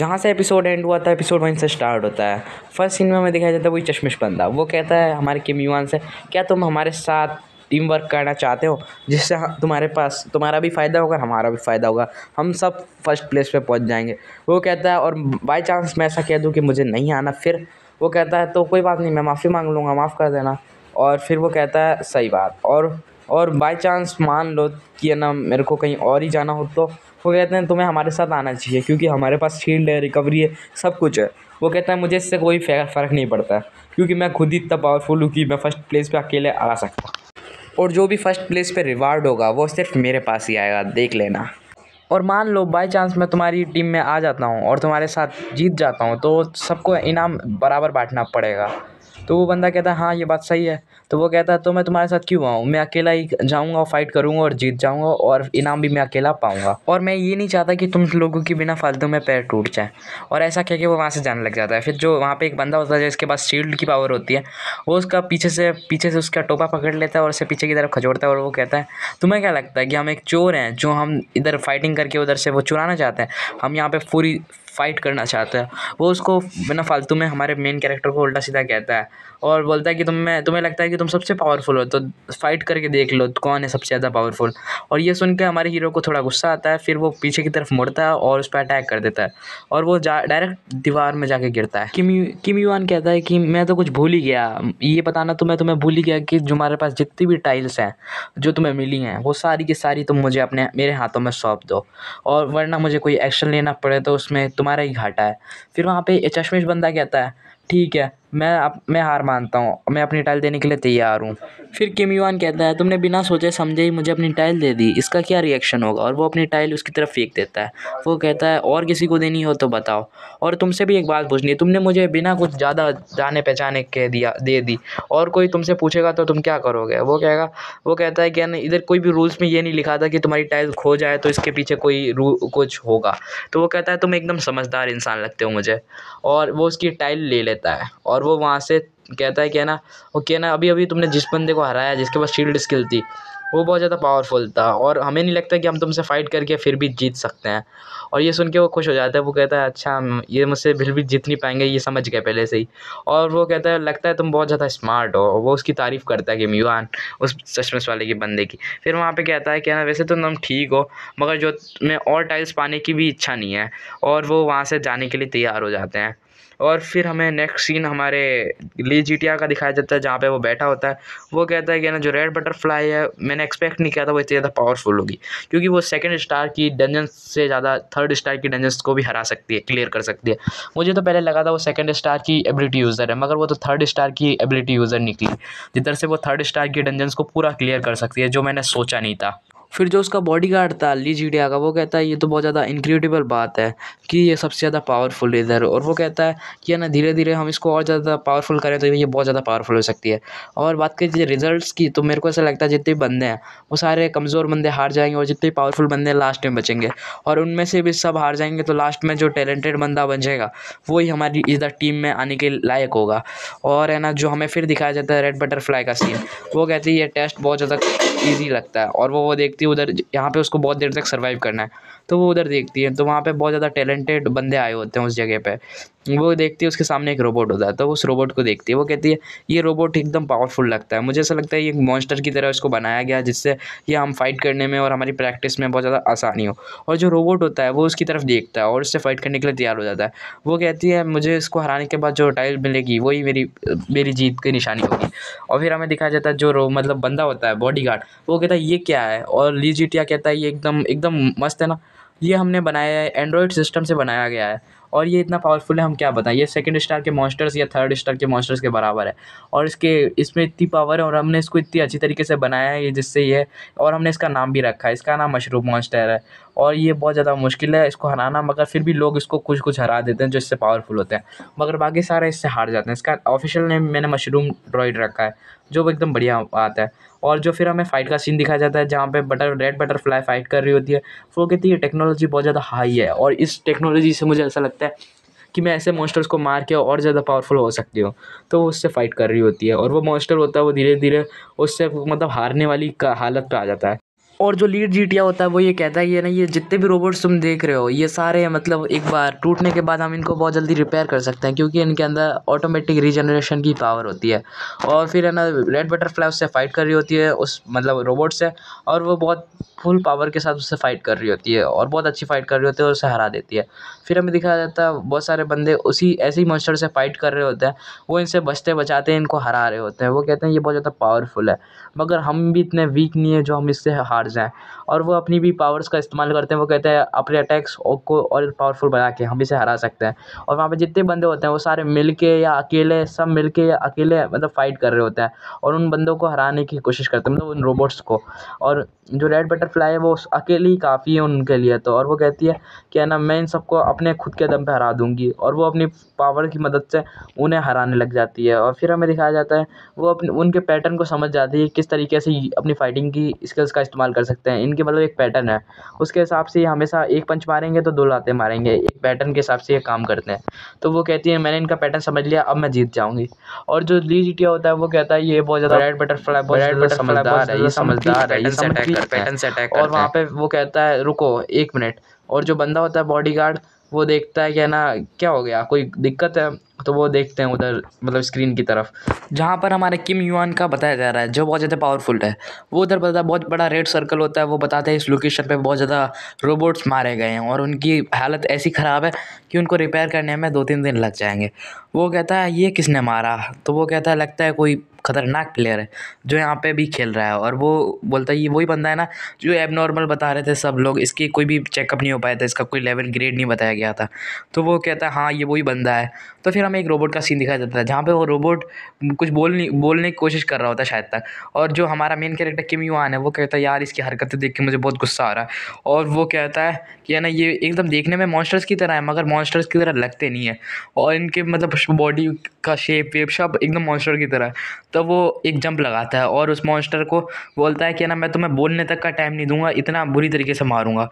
जहाँ से episode and हुआ था एपिसोड वहीं से स्टार्ट होता है फर्स्ट सीन में हमें दिखाया जाता है वही चश्मिश बंदा वो कहता है हमारे किम युवान से क्या तुम हमारे साथ टीम वर्क करना चाहते हो जिससे तुम्हारे पास तुम्हारा भी फ़ायदा होगा हमारा भी फ़ायदा होगा हम सब फर्स्ट प्लेस पे पहुंच जाएंगे वो कहता है और बाय चांस मैं ऐसा कह दूँ कि मुझे नहीं आना फिर वो कहता है तो कोई बात नहीं मैं माफ़ी मांग लूँगा माफ़ कर देना और फिर वो कहता है सही बात और और बाय चांस मान लो कि ना मेरे को कहीं और ही जाना हो तो वो कहते हैं तुम्हें हमारे साथ आना चाहिए क्योंकि हमारे पास शील्ड है रिकवरी है सब कुछ है वो कहता है मुझे इससे कोई फ़र्क नहीं पड़ता क्योंकि मैं खुद ही इतना पावरफुल हूँ कि मैं फ़र्स्ट प्लेस पर अकेले आ सकता और जो भी फ़र्स्ट प्लेस पर रिवार्ड होगा वो सिर्फ मेरे पास ही आएगा देख लेना और मान लो बाई चांस मैं तुम्हारी टीम में आ जाता हूँ और तुम्हारे साथ जीत जाता हूँ तो सबको इनाम बराबर बांटना पड़ेगा तो वो बंदा कहता है हाँ ये बात सही है तो वो कहता है तो मैं तुम्हारे साथ क्यों आऊँ मैं अकेला ही जाऊँगा और फाइट करूँगा और जीत जाऊँगा और इनाम भी मैं अकेला पाऊँगा और मैं ये नहीं चाहता कि तुम लोगों की बिना फालतू में पैर टूट जाए और ऐसा कह के वो वहाँ से जाने लग जाता है फिर जो वहाँ पर एक बंदा होता है जिसके पास शील्ड की पावर होती है वो उसका पीछे से पीछे से उसका टोपा पकड़ लेता है और उसे पीछे की तरफ खजोड़ता है और वो कहता है तुम्हें क्या लगता है कि हम एक चोर हैं जो हम इधर फाइटिंग करके उधर से वो चुराना चाहते हैं हम यहाँ पर पूरी फ़ाइट करना चाहता है वो उसको बिना फालतू में हमारे मेन कैरेक्टर को उल्टा सीधा कहता है और बोलता है कि तुम मैं तुम्हें लगता है कि तुम सबसे पावरफुल हो तो फ़ाइट करके देख लो कौन है सबसे ज़्यादा पावरफुल और ये सुन के हमारे हीरो को थोड़ा गुस्सा आता है फिर वो पीछे की तरफ मुड़ता है और उस पर अटैक कर देता है और वो जा डायरेक्ट दीवार में जाके गिरता है किम किम कहता है कि मैं तो कुछ भूल ही गया ये बताना तो मैं तुम्हें भूल ही गया कि जो हमारे पास जितनी भी टाइल्स हैं जो तुम्हें मिली हैं वो सारी की सारी तुम मुझे अपने मेरे हाथों में सौंप दो और वरना मुझे कोई एक्शन लेना पड़े तो उसमें तुम्हारा ही घाटा है फिर वहाँ पे चश्मेश बंदा कहता है ठीक है मैं अप मैं हार मानता हूँ मैं अपनी टाइल देने के लिए तैयार हूँ फिर किम युआन कहता है तुमने बिना सोचे समझे ही मुझे अपनी टाइल दे दी इसका क्या रिएक्शन होगा और वो अपनी टाइल उसकी तरफ फेंक देता है वो कहता है और किसी को देनी हो तो बताओ और तुमसे भी एक बात पूछनी है तुमने मुझे बिना कुछ ज़्यादा जाने पहचाने कह दिया दे दी और कोई तुमसे पूछेगा तो तुम क्या करोगे वो कहेगा वो कहता है कि इधर कोई भी रूल्स में ये नहीं लिखा था कि तुम्हारी टाइल खो जाए तो इसके पीछे कोई रू कुछ होगा तो वो कहता है तुम एकदम समझदार इंसान लगते हो मुझे और वो उसकी टाइल ले लेता है और और वो वहाँ से कहता है कि है ना वो कि ना अभी अभी तुमने जिस बंदे को हराया जिसके पास शील्ड स्किल थी वो बहुत ज़्यादा पावरफुल था और हमें नहीं लगता कि हम तुमसे फ़ाइट करके फिर भी जीत सकते हैं और ये सुन के वो खुश हो जाता है वो कहता है अच्छा ये मुझसे फिर भी जीत नहीं पाएंगे ये समझ गए पहले से ही और वो कहता है लगता है तुम बहुत ज़्यादा स्मार्ट हो वो उसकी तारीफ़ करता है कि म्यूआन उस चश्मस वाले के बंदे की फिर वहाँ पर कहता है कि ना वैसे तो तुम ठीक हो मगर जो मैं और टाइल्स पाने की भी इच्छा नहीं है और वो वहाँ से जाने के लिए तैयार हो जाते हैं और फिर हमें नेक्स्ट सीन हमारे ली जी का दिखाया जाता है जहाँ पे वो बैठा होता है वो कहता है कि ना जो रेड बटरफ्लाई है मैंने एक्सपेक्ट नहीं किया था वो इतनी ज़्यादा पावरफुल होगी क्योंकि वो सेकेंड स्टार की डंजन से ज़्यादा थर्ड स्टार की डंजन को भी हरा सकती है क्लियर कर सकती है मुझे तो पहले लगा था वो सेकेंड स्टार की एबिलिटी यूज़र है मगर वो तो थर्ड स्टार की एबिलिटी यूज़र निकली जिधर से वो थर्ड स्टार की डंजन को पूरा क्लियर कर सकती है जो मैंने सोचा नहीं था फिर जो उसका बॉडी गार्ड था ली जीडिया का वो कहता है ये तो बहुत ज़्यादा इनक्रेडिबल बात है कि ये सबसे ज़्यादा पावरफुल इधर और वो कहता है कि है ना धीरे धीरे हम इसको और ज़्यादा पावरफुल करें तो ये बहुत ज़्यादा पावरफुल हो सकती है और बात करें रिज़ल्ट की तो मेरे को ऐसा लगता है जितने बंदे हैं वो सारे कमज़ोर बंदे हार जाएंगे और जितने पावरफुल बंदे लास्ट में बचेंगे और उनमें से भी सब हार जाएंगे तो लास्ट में जो टैलेंटेड बंदा बन जाएगा वही हमारी इधर टीम में आने के लायक होगा और है ना जो हमें फिर दिखाया जाता है रेड बटरफ्लाई का सीन वो कहती है ये टेस्ट बहुत ज़्यादा ईजी लगता है और वो वो देखती है उधर यहाँ पे उसको बहुत देर तक सर्वाइव करना है तो वो उधर देखती है तो वहाँ पे बहुत ज़्यादा टैलेंटेड बंदे आए होते हैं उस जगह पे वो देखती है उसके सामने एक रोबोट होता है तो उस रोबोट को देखती है वो कहती है ये रोबोट एकदम पावरफुल लगता है मुझे ऐसा लगता है ये एक मॉन्स्टर की तरह इसको बनाया गया जिससे ये हम फाइट करने में और हमारी प्रैक्टिस में बहुत ज़्यादा आसानी हो और जो रोबोट होता है वो उसकी तरफ देखता है और उससे फाइट करने के लिए तैयार हो जाता है वो कहती है मुझे इसको हराने के बाद जो टाइल मिलेगी वही मेरी मेरी जीत की निशानी होगी और फिर हमें दिखाया जाता है जो रो मतलब बंदा होता है बॉडी गार्ड वो कहता है ये क्या है और लीजिटिया कहता है ये एकदम एकदम मस्त है ना ये हमने बनाया है एंड्रॉयड सिस्टम से बनाया गया है और ये इतना पावरफुल है हम क्या बताएं ये सेकंड स्टार के मॉन्स्टर्स या थर्ड स्टार के मॉन्स्टर्स के बराबर है और इसके इसमें इतनी पावर है और हमने इसको इतनी अच्छी तरीके से बनाया है ये जिससे ये और हमने इसका नाम भी रखा है इसका नाम मशरूम मॉन्स्टर है और ये बहुत ज़्यादा मुश्किल है इसको हराना मगर फिर भी लोग इसको कुछ कुछ हरा देते हैं जो इससे पावरफुल होते हैं मगर बाकी सारे इससे हार जाते हैं इसका ऑफिशियल नेम मैंने मशरूम ड्रॉइड रखा है जो एकदम बढ़िया बात है और जो फिर हमें फ़ाइट का सीन दिखाया जाता है जहाँ पे बटर रेड बटरफ्लाई फ़ाइट कर रही होती है वो कहती है टेक्नोलॉजी बहुत ज़्यादा हाई है और इस टेक्नोलॉजी से मुझे ऐसा लगता है लगता है कि मैं ऐसे मोस्टर्स को मार के और ज़्यादा पावरफुल हो सकती हूँ तो वो उससे फ़ाइट कर रही होती है और वो मोस्टर होता है वो धीरे धीरे उससे मतलब हारने वाली हालत पर आ जाता है और जो लीड जीटिया होता है वो ये कहता है ये ना ये जितने भी रोबोट्स तुम देख रहे हो ये सारे मतलब एक बार टूटने के बाद हम इनको बहुत जल्दी रिपेयर कर सकते हैं क्योंकि इनके अंदर ऑटोमेटिक रीजनरेशन की पावर होती है और फिर है ना रेड बटरफ्लाई उससे फ़ाइट कर रही होती है उस मतलब रोबोट से और वो बहुत फुल पावर के साथ उससे फ़ाइट कर रही होती है और बहुत अच्छी फ़ाइट कर रही होती है और उसे हरा देती है फिर हमें दिखाया जाता है बहुत सारे बंदे उसी ऐसे ही मॉन्स्टर से फाइट कर रहे होते हैं वो इनसे बचते बचाते इनको हरा रहे होते हैं वो कहते हैं ये बहुत ज़्यादा पावरफुल है मगर हम भी इतने वीक नहीं है जो हम इससे हार जाएँ और वो अपनी भी पावर्स का इस्तेमाल करते हैं वो कहते हैं अपने अटैक्स को और पावरफुल बना के हम इसे हरा सकते हैं और वहाँ पर जितने बंदे होते हैं वो सारे मिल के या अकेले सब मिल के या अकेले मतलब फाइट कर रहे होते हैं और उन बंदों को हराने की कोशिश करते हैं मतलब उन रोबोट्स को और जो रेड बटरफ्लाई है वो अकेली काफ़ी है उनके लिए तो और वो कहती है कि है ना मैं इन सबको अपने खुद के दम पे हरा दूँगी और वो अपनी पावर की मदद से उन्हें हराने लग जाती है और फिर हमें दिखाया जाता है वो अपने उनके पैटर्न को समझ जाती है किस तरीके से अपनी फाइटिंग की स्किल्स का इस्तेमाल कर सकते हैं इनके मतलब एक पैटर्न है उसके हिसाब से ये हमेशा एक पंच मारेंगे तो दो लाते मारेंगे एक पैटर्न के हिसाब से ये काम करते हैं तो वो कहती है मैंने इनका पैटर्न समझ लिया अब मैं जीत जाऊँगी और जो ली जीटिया होता है वो कहता है ये बहुत ज़्यादा रेड बटरफ्लाई बहुत रेड बटरफ्लाई समझदार है ये समझदार है कर पैटर्न से अटैक और वहाँ पे वो कहता है रुको एक मिनट और जो बंदा होता है बॉडी गार्ड वो देखता है क्या ना क्या हो गया कोई दिक्कत है तो वो देखते हैं उधर मतलब स्क्रीन की तरफ जहाँ पर हमारे किम युआन का बताया जा रहा है जो बहुत ज़्यादा पावरफुल है वो उधर बता बहुत बड़ा रेड सर्कल होता है वो बताते हैं इस लोकेशन पे बहुत ज़्यादा रोबोट्स मारे गए हैं और उनकी हालत ऐसी ख़राब है कि उनको रिपेयर करने में दो तीन दिन लग जाएंगे वो कहता है ये किसने मारा तो वो कहता है लगता है कोई ख़तरनाक प्लेयर है जो यहाँ पर भी खेल रहा है और वो बोलता है ये वही बंदा है ना जो एबनॉर्मल बता रहे थे सब लोग इसकी कोई भी चेकअप नहीं हो पाया था इसका कोई लेवल ग्रेड नहीं बताया गया था तो वो कहता है हाँ ये वही बंदा है तो फिर हमें एक रोबोट का सीन दिखाया जाता है जहाँ पर वो रोबोट कुछ बोल बोलने की कोशिश कर रहा होता है शायद तक और जो हमारा मेन कैरेक्टर किम युआन है वो कहता है यार इसकी हरकतें देख के मुझे बहुत गुस्सा आ रहा है और वो कहता है कि है ना ये एकदम देखने में मॉन्स्टर्स की तरह है मगर मॉन्स्टर्स की तरह लगते नहीं है और इनके मतलब बॉडी का शेप वेप सब एकदम मॉन्स्टर की तरह है तो वो एक जंप लगाता है और उस मॉन्स्टर को बोलता है कि ना मैं तुम्हें बोलने तक का टाइम नहीं दूंगा इतना बुरी तरीके से मारूंगा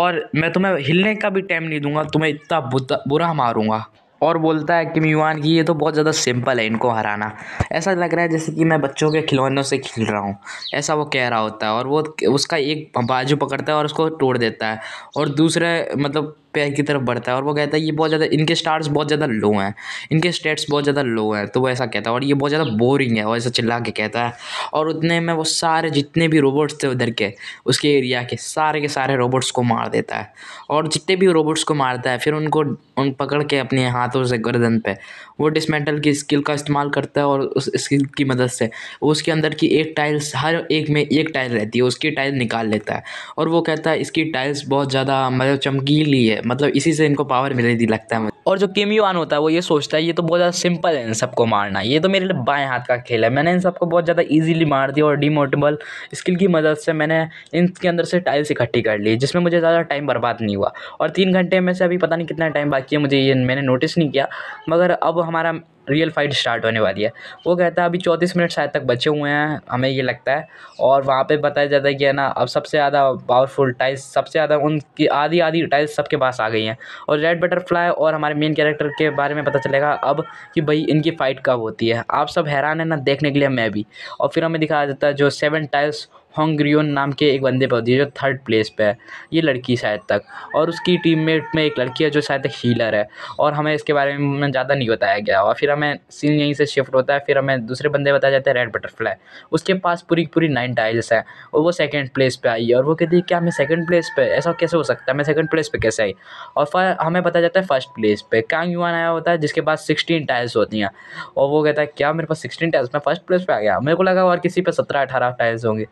और मैं तुम्हें हिलने का भी टाइम नहीं दूंगा तुम्हें इतना बुरा मारूंगा और बोलता है कि युवान की ये तो बहुत ज़्यादा सिंपल है इनको हराना ऐसा लग रहा है जैसे कि मैं बच्चों के खिलौनों से खेल रहा हूँ ऐसा वो कह रहा होता है और वो उसका एक बाजू पकड़ता है और उसको तोड़ देता है और दूसरे मतलब पैर की तरफ बढ़ता है और वो कहता है ये बहुत ज़्यादा इनके स्टार्स बहुत ज़्यादा लो हैं इनके स्टेट्स बहुत ज़्यादा लो हैं तो वो ऐसा कहता है और ये बहुत ज़्यादा बोरिंग है और ऐसा चिल्ला के कहता है और उतने में वो सारे जितने भी रोबोट्स थे उधर के उसके एरिया के सारे के सारे रोबोट्स को मार देता है और जितने भी रोबोट्स को मारता है फिर उनको उन पकड़ के अपने हाथों से गर्दन पर वो डिसमेंटल की स्किल का इस्तेमाल करता है और उस स्किल की मदद से उसके अंदर की एक टाइल्स हर एक में एक टाइल रहती है उसकी टाइल निकाल लेता है और वो कहता है इसकी टाइल्स बहुत ज़्यादा मतलब चमकीली है मतलब इसी से इनको पावर मिलने लगता है और जो किम युआन होता है वो ये सोचता है ये तो बहुत ज़्यादा सिंपल है इन सबको मारना ये तो मेरे लिए बाएं हाथ का खेल है मैंने इन सबको बहुत ज़्यादा ईजिली मार दिया और डिमोटेबल स्किल की मदद से मैंने इनके अंदर से टाइल्स इकट्ठी कर ली जिसमें मुझे ज़्यादा टाइम बर्बाद नहीं हुआ और तीन घंटे में से अभी पता नहीं कितना टाइम बाकी है मुझे ये मैंने नोटिस नहीं किया मगर अब हमारा रियल फाइट स्टार्ट होने वाली है वो कहता है अभी चौंतीस मिनट शायद तक बचे हुए हैं हमें ये लगता है और वहाँ पे बताया जाता है कि है ना अब सबसे ज़्यादा पावरफुल टाइल्स सबसे ज़्यादा उनकी आधी आधी टाइल्स सबके पास आ गई हैं और रेड बटरफ्लाई और हमारे मेन कैरेक्टर के बारे में पता चलेगा अब कि भाई इनकी फ़ाइट कब होती है आप सब हैरान है ना देखने के लिए मैं भी और फिर हमें दिखाया जाता है जो सेवन टाइल्स होंग्रियोन नाम के एक बंदे पर होती है जो थर्ड प्लेस पे है ये लड़की शायद तक और उसकी मेट में एक लड़की है जो शायद हीलर है और हमें इसके बारे में ज़्यादा नहीं बताया गया और फिर हमें सीन यहीं से शिफ्ट होता है फिर हमें दूसरे बंदे बताया जाता है रेड बटरफ्लाई उसके पास पूरी पूरी नाइन टाइल्स हैं और वो सेकेंड प्लेस पर आई और वो कहती है क्या मैं सेकेंड प्लेस पर ऐसा कैसे हो सकता है मैं सेकेंड प्लेस पर कैसे आई और फिर हमें बताया जाता है फर्स्ट प्लेस पर कांग युवान आया होता है जिसके पास सिक्सटीन टाइल्स होती हैं और वो कहता है क्या मेरे पास सिक्सटीन टाइल्स मैं फर्स्ट प्लेस पर आ गया मेरे को लगा और किसी पर सत्रह अठारह टाइल्स होंगे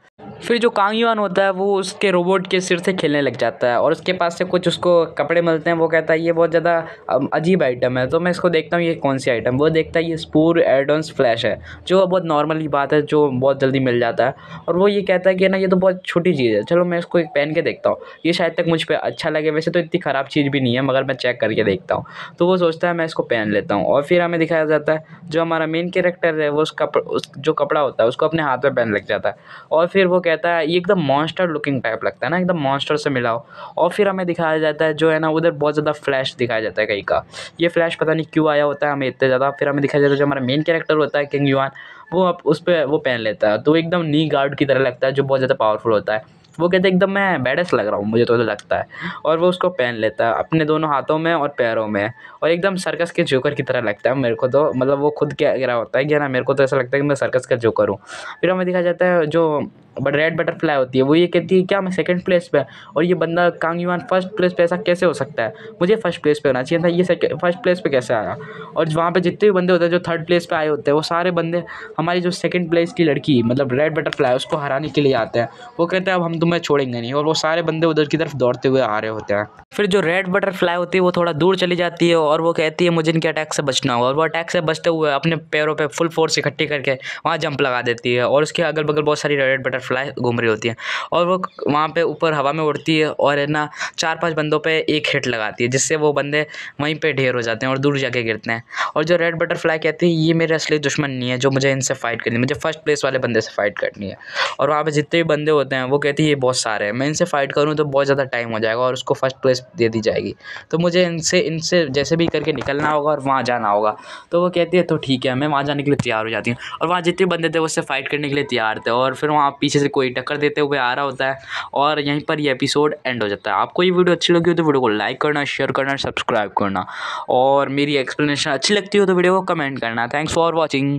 फिर जो युआन होता है वो उसके रोबोट के सिर से खेलने लग जाता है और उसके पास से कुछ उसको कपड़े मिलते हैं वो कहता है ये बहुत ज़्यादा अजीब आइटम है तो मैं इसको देखता हूँ ये कौन सी आइटम वो देखता है ये स्पूर एडोन्स फ्लैश है जो बहुत नॉर्मली बात है जो बहुत जल्दी मिल जाता है और वो ये कहता है कि ना ये तो बहुत छोटी चीज़ है चलो मैं इसको एक पहन के देखता हूँ ये शायद तक मुझ पर अच्छा लगे वैसे तो इतनी ख़राब चीज़ भी नहीं है मगर मैं चेक करके देखता हूँ तो वो सोचता है मैं इसको पहन लेता हूँ और फिर हमें दिखाया जाता है जो हमारा मेन कैरेक्टर है वो उस कपड़ा उस जो कपड़ा होता है उसको अपने हाथ में पहन लग जाता है और फिर वो कह कहता है ये एकदम मॉन्स्टर लुकिंग टाइप लगता है ना एकदम मॉन्स्टर से मिला हो और फिर हमें दिखाया जाता है जो है ना उधर बहुत ज़्यादा फ्लैश दिखाया जाता है कहीं का ये फ्लैश पता नहीं क्यों आया होता है हमें इतने ज़्यादा फिर हमें दिखाया जाता है जो हमारा मेन कैरेक्टर होता है किंग युवान वो उस पर वो पहन लेता है तो एकदम नी गार्ड की तरह लगता है जो बहुत ज़्यादा पावरफुल होता है वो कहते एकदम मैं बैडस लग रहा हूँ मुझे तो लगता है और वो उसको पहन लेता है अपने दोनों हाथों में और पैरों में और एकदम सर्कस के जोकर की तरह लगता है मेरे को तो मतलब वो खुद क्या गिरा होता है कि ना मेरे को तो ऐसा लगता है कि मैं सर्कस का जोकर हूँ फिर हमें दिखा जाता है जो बट रेड बटरफ्लाई होती है वो ये कहती है क्या मैं सेकंड प्लेस पे और ये बंदा कांग फर्स्ट प्लेस पे ऐसा कैसे हो सकता है मुझे फर्स्ट प्लेस पे होना चाहिए था ये फर्स्ट प्लेस पे कैसे आया और वहाँ पे जितने भी बंदे होते हैं जो थर्ड प्लेस पे आए होते हैं वो सारे बंदे हमारी जो सेकंड प्लेस की लड़की मतलब रेड बटरफ्लाई उसको हराने के लिए आते हैं वो कहते हैं अब हम तुम्हें तो छोड़ेंगे नहीं और वो सारे बंदे उधर की तरफ दौड़ते हुए आ रहे होते हैं फिर जो रेड बटरफ्लाई होती है वो थोड़ा दूर चली जाती है और वो कहती है मुझे इनके अटैक से बचना होगा और वो अटैक से बचते हुए अपने पैरों पर फुल फोर्स इकट्ठी करके वहाँ जंप लगा देती है और उसके अगल बगल बहुत सारी रेड बटरफ्लाई घूम रही होती है और वो वहाँ पर ऊपर हवा में उड़ती है और है ना चार पाँच बंदों पर एक हिट लगाती है जिससे वो बंदे वहीं पर ढेर हो जाते हैं और दूर जाके गिरते हैं और जो रेड बटरफ्लाई कहती है ये मेरे असली दुश्मन नहीं है जो मुझे इनसे फ़ाइट करनी है मुझे फर्स्ट प्लेस वाले बंदे से फ़ाइट करनी है और वहाँ पर जितने भी बंदे होते हैं वो कहती है ये बहुत सारे हैं मैं इनसे फ़ाइट करूँ तो बहुत ज़्यादा टाइम हो जाएगा और उसको फर्स्ट प्लेस दे दी जाएगी तो मुझे इनसे इनसे जैसे भी करके निकलना होगा और वहाँ जाना होगा तो वो कहती है तो ठीक है मैं वहाँ जाने के लिए तैयार हो जाती हूँ और वहाँ जितने बंदे थे उससे फ़ाइट करने के लिए तैयार थे और फिर वहाँ पीछे से कोई टक्कर देते हुए आ रहा होता है और यहीं पर ये एपिसोड एंड हो जाता है आपको ये वीडियो अच्छी लगी हो तो वीडियो को लाइक करना शेयर करना सब्सक्राइब करना और मेरी एक्सप्लेनेशन अच्छी लगती हो तो वीडियो को कमेंट करना थैंक्स फॉर वॉचिंग